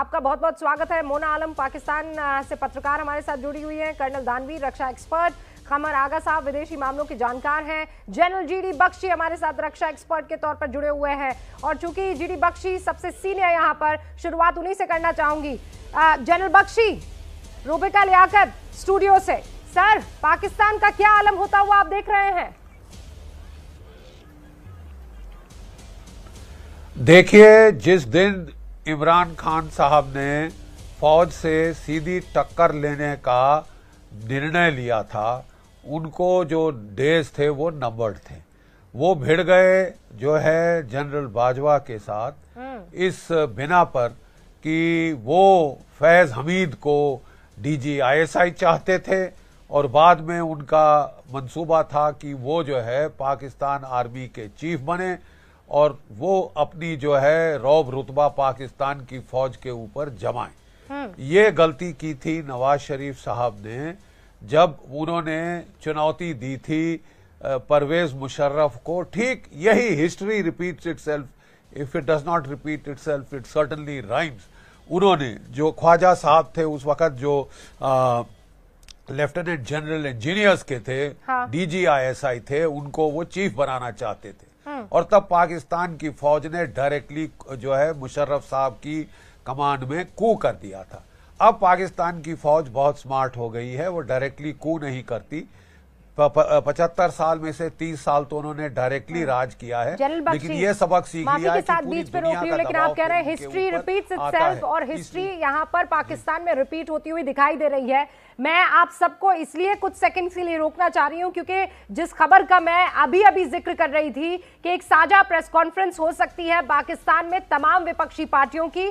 आपका बहुत बहुत स्वागत है मोना आलम पाकिस्तान से पत्रकार हमारे साथ जुड़ी हुई हैं कर्नल दानवीर रक्षा एक्सपर्ट खमर आगा साहब विदेशी मामलों के जानकार हैं जनरल जीडी बख्शी हमारे साथ रक्षा एक्सपर्ट के तौर पर जुड़े हुए हैं और चूंकि जीडी बख्शी सबसे सीनियर यहाँ पर शुरुआत उन्हीं से करना चाहूंगी जनरल बख्शी रूबिका लियाकत स्टूडियो से सर पाकिस्तान का क्या आलम होता हुआ आप देख रहे हैं देखिए जिस दिन इमरान खान साहब ने फौज से सीधी टक्कर लेने का निर्णय लिया था उनको जो डेज थे वो नंबर्ड थे वो भिड़ गए जो है जनरल बाजवा के साथ हाँ। इस बिना पर कि वो फैज़ हमीद को एस आई चाहते थे और बाद में उनका मंसूबा था कि वो जो है पाकिस्तान आर्मी के चीफ बने और वो अपनी जो है रौब रुतबा पाकिस्तान की फौज के ऊपर जमाएं हम्म। ये गलती की थी नवाज शरीफ साहब ने जब उन्होंने चुनौती दी थी परवेज मुशर्रफ को ठीक यही history repeats self if it does not repeat self it certainly rhymes उन्होंने जो ख्वाजा साहब थे उस वक्त जो लेफ्टिनेंट जनरल इंजीनियर्स के थे हाँ। डीजीआईएसआई थे उनको वो चीफ बनाना चाहते थे हाँ। और तब पाकिस्तान की फौज ने डायरेक्टली जो है मुशर्रफ साहब की कमांड में कू कर दिया था अब पाकिस्तान की फौज बहुत स्मार्ट हो गई है वो डायरेक्टली कू नहीं करती पचहत्तर साल में से तीस साल तो उन्होंने डायरेक्टली हाँ। राज किया है लेकिन ये सबक सीख लिया के साथ बीच पे रोक रही हूँ लेकिन आप कह रहे हैं हिस्ट्री रिपीट इटसेल्फ और हिस्ट्री यहाँ पर पाकिस्तान में रिपीट होती हुई दिखाई दे रही है मैं आप सबको इसलिए कुछ सेकंड के लिए रोकना चाह रही हूँ क्योंकि जिस खबर का मैं अभी अभी जिक्र कर रही थी कि एक साझा प्रेस कॉन्फ्रेंस हो सकती है पाकिस्तान में तमाम विपक्षी पार्टियों की